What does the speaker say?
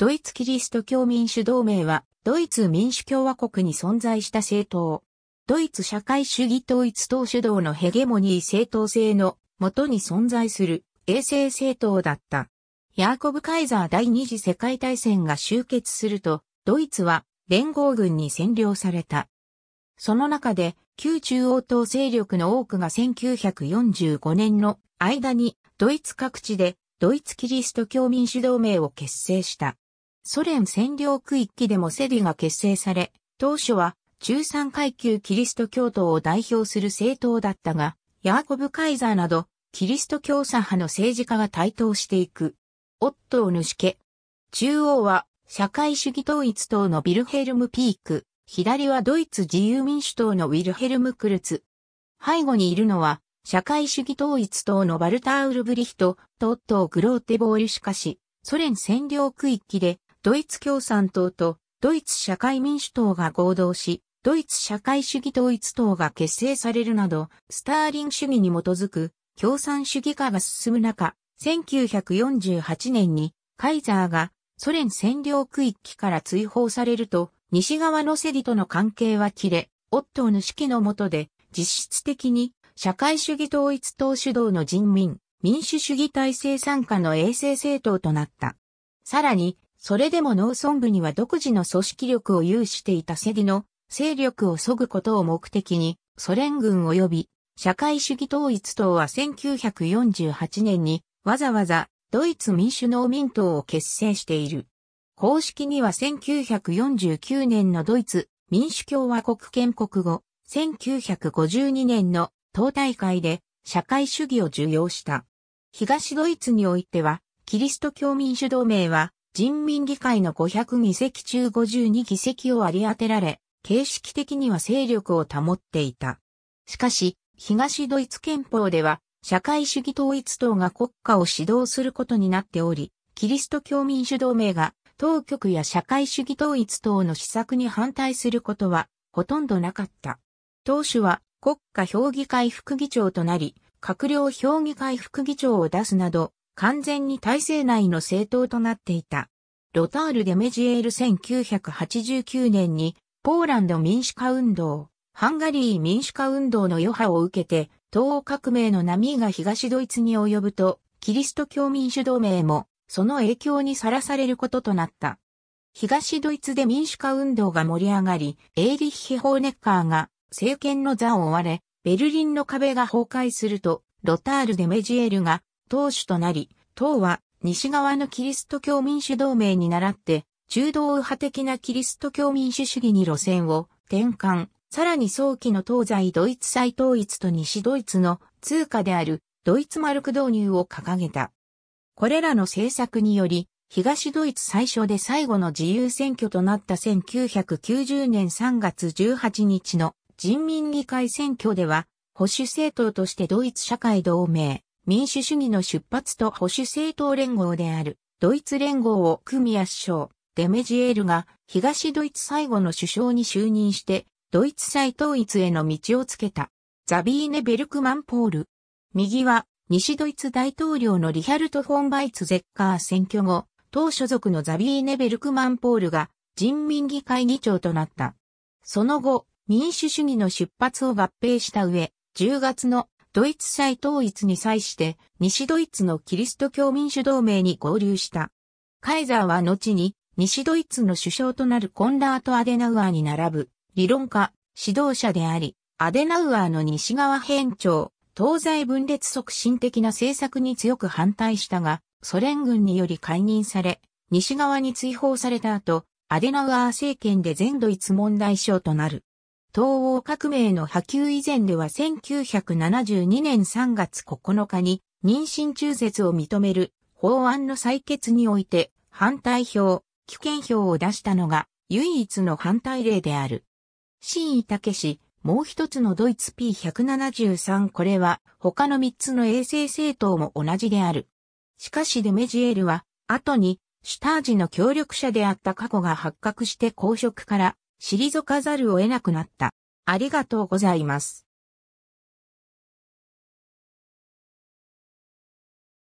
ドイツキリスト教民主同盟は、ドイツ民主共和国に存在した政党。ドイツ社会主義統一党主導のヘゲモニー政党制の元に存在する衛星政党だった。ヤーコブ・カイザー第二次世界大戦が終結すると、ドイツは連合軍に占領された。その中で、旧中央党勢力の多くが1945年の間にドイツ各地でドイツキリスト教民主同盟を結成した。ソ連占領区域でもセディが結成され、当初は中産階級キリスト教徒を代表する政党だったが、ヤーコブ・カイザーなど、キリスト教左派の政治家が台頭していく。オットー・ヌシケ。中央は、社会主義統一党のビルヘルム・ピーク。左はドイツ自由民主党のウィルヘルム・クルツ。背後にいるのは、社会主義統一党のバルター・ウルブリヒト、トットー・グローテボールしかし、ソ連占領区域でドイツ共産党とドイツ社会民主党が合同し、ドイツ社会主義統一党が結成されるなど、スターリン主義に基づく共産主義化が進む中、1948年にカイザーがソ連占領区域から追放されると、西側のセディとの関係は切れ、オットーの指揮の下で、実質的に社会主義統一党主導の人民、民主主義体制参加の衛星政党となった。さらに、それでも農村部には独自の組織力を有していたセディの勢力を削ぐことを目的にソ連軍及び社会主義統一党は1948年にわざわざドイツ民主農民党を結成している。公式には1949年のドイツ民主共和国建国後、1952年の党大会で社会主義を受容した。東ドイツにおいては、キリスト教民主同盟は人民議会の500議席中52議席を割り当てられ、形式的には勢力を保っていた。しかし、東ドイツ憲法では、社会主義統一党が国家を指導することになっており、キリスト教民主同盟が当局や社会主義統一党の施策に反対することはほとんどなかった。当首は国家評議会副議長となり、閣僚評議会副議長を出すなど、完全に体制内の政党となっていた。ロタール・デメジエール1989年にポーランド民主化運動、ハンガリー民主化運動の余波を受けて、東欧革命の波が東ドイツに及ぶと、キリスト教民主同盟も、その影響にさらされることとなった。東ドイツで民主化運動が盛り上がり、エーリッヒ・ホーネッカーが政権の座を追われ、ベルリンの壁が崩壊すると、ロタール・デメジエールが党首となり、党は西側のキリスト教民主同盟に倣って、中道右派的なキリスト教民主主義に路線を転換、さらに早期の東西ドイツ再統一と西ドイツの通貨であるドイツマルク導入を掲げた。これらの政策により、東ドイツ最初で最後の自由選挙となった1990年3月18日の人民議会選挙では、保守政党としてドイツ社会同盟、民主主義の出発と保守政党連合である、ドイツ連合を組みア首相、デメジエールが東ドイツ最後の首相に就任して、ドイツ再統一への道をつけた、ザビーネ・ベルクマン・ポール。右は、西ドイツ大統領のリハルト・フォン・バイツ・ゼッカー選挙後、党所属のザビーネ・ベルクマン・ポールが人民議会議長となった。その後、民主主義の出発を合併した上、10月のドイツ再統一に際して西ドイツのキリスト教民主同盟に合流した。カイザーは後に西ドイツの首相となるコンラート・アデナウアーに並ぶ理論家、指導者であり、アデナウアーの西側編長、東西分裂促進的な政策に強く反対したが、ソ連軍により解任され、西側に追放された後、アデナウアー政権で全ドイツ問題省となる。東欧革命の波及以前では1972年3月9日に妊娠中絶を認める法案の採決において反対票、棄権票を出したのが唯一の反対例である。新井武氏、もう一つのドイツ P173 これは他の3つの衛星政党も同じである。しかしデメジエルは後にシュタージの協力者であった過去が発覚して公職から退かざるを得なくなった。ありがとうございます。